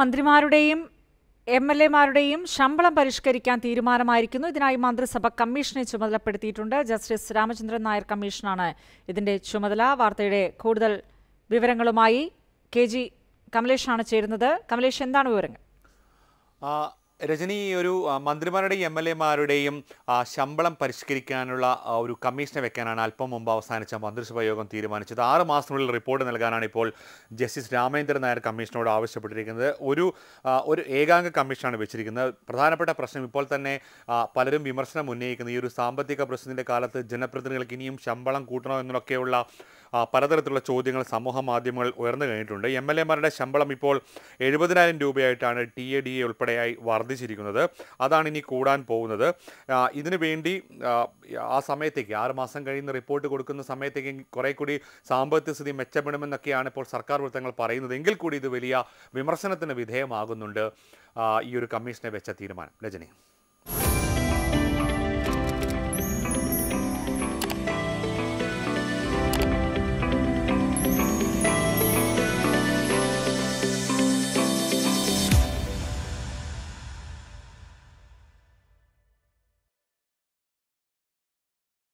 മന്ത്രിമാരുടെയും M L എമാരുടെയും ശമ്പളം പരിഷ്കരിക്കാൻ തീരുമാനമായിരിക്കുന്നു ഇതിനായി മന്ത്രിസഭ കമ്മീഷനെ ചുമതലപ്പെടുത്തിയിട്ടുണ്ട് ജസ്റ്റിസ് രാമചന്ദ്രൻ നായർ കമ്മീഷനാണ് ഇതിന്റെ ചുമതല വാർത്തയുടെ കൂടുതൽ വിവരങ്ങളുമായി കെ ജി കമലേഷാണ് ചേരുന്നത് കമലേഷ് എന്താണ് വിവരങ്ങൾ രജനി ഒരു മന്ത്രിമാരുടെയും എം എൽ എമാരുടെയും ശമ്പളം പരിഷ്കരിക്കാനുള്ള ഒരു കമ്മീഷനെ വെക്കാനാണ് അല്പം മുമ്പ് അവസാനിച്ച മന്ത്രിസഭാ യോഗം തീരുമാനിച്ചത് ആറ് മാസത്തിനുള്ളിൽ റിപ്പോർട്ട് നൽകാനാണ് ഇപ്പോൾ ജസ്റ്റിസ് രാമേന്ദ്രൻ നായർ കമ്മീഷനോട് ആവശ്യപ്പെട്ടിരിക്കുന്നത് ഒരു ഒരു ഏകാംഗ കമ്മീഷനാണ് വെച്ചിരിക്കുന്നത് പ്രധാനപ്പെട്ട പ്രശ്നം ഇപ്പോൾ തന്നെ പലരും വിമർശനം ഉന്നയിക്കുന്ന ഈ ഒരു സാമ്പത്തിക പ്രശ്നത്തിൻ്റെ കാലത്ത് ജനപ്രതിനിധികൾക്ക് ഇനിയും ശമ്പളം കൂട്ടണോ എന്നൊക്കെയുള്ള പലതരത്തിലുള്ള ചോദ്യങ്ങൾ സമൂഹ മാധ്യമങ്ങൾ ഉയർന്നു കഴിഞ്ഞിട്ടുണ്ട് എം എൽ എമാരുടെ ശമ്പളം ഇപ്പോൾ എഴുപതിനായിരം രൂപയായിട്ടാണ് ടി എ ഡി എ ഉൾപ്പെടെയായി വർദ്ധിച്ചിരിക്കുന്നത് അതാണ് ഇനി കൂടാൻ പോകുന്നത് ഇതിനു വേണ്ടി ആ സമയത്തേക്ക് ആറ് മാസം കഴിയുന്ന റിപ്പോർട്ട് കൊടുക്കുന്ന സമയത്തേക്ക് കുറേ കൂടി സാമ്പത്തിക സ്ഥിതി മെച്ചപ്പെടുമെന്നൊക്കെയാണ് ഇപ്പോൾ സർക്കാർ വൃത്തങ്ങൾ പറയുന്നത് എങ്കിൽ കൂടി ഇത് വലിയ വിമർശനത്തിന് വിധേയമാകുന്നുണ്ട് ഈ ഒരു കമ്മീഷനെ വെച്ച തീരുമാനം രജനി